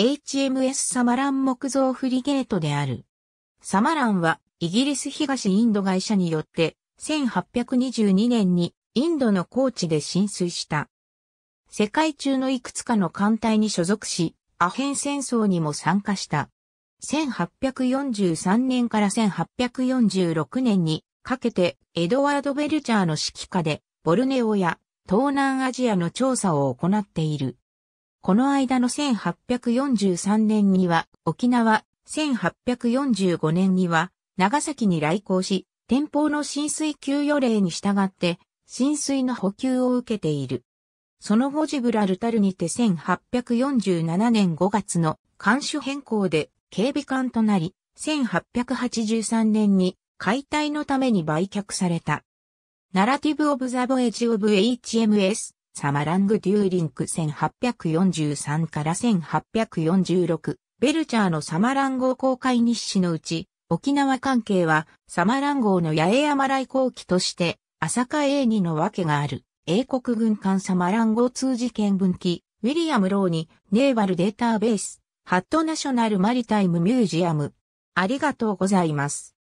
HMS サマラン木造フリゲートである。サマランはイギリス東インド会社によって1822年にインドの高地で浸水した。世界中のいくつかの艦隊に所属し、アヘン戦争にも参加した。1843年から1846年にかけてエドワード・ベルチャーの指揮下でボルネオや東南アジアの調査を行っている。この間の1843年には沖縄、1845年には長崎に来航し、天保の浸水給与令に従って浸水の補給を受けている。その後ジブラルタルにて1847年5月の監視変更で警備艦となり、1883年に解体のために売却された。ナラティブ・オブ・ザ・ボエジ・オブ・ HMS サマラング・デューリンク1843から1846、ベルチャーのサマラン号公開日誌のうち、沖縄関係はサマラン号の八重山来航機として、朝霞英二のわけがある、英国軍艦サマラン号通事件分岐、ウィリアム・ローに、ネーバルデータベース、ハットナショナルマリタイムミュージアム。ありがとうございます。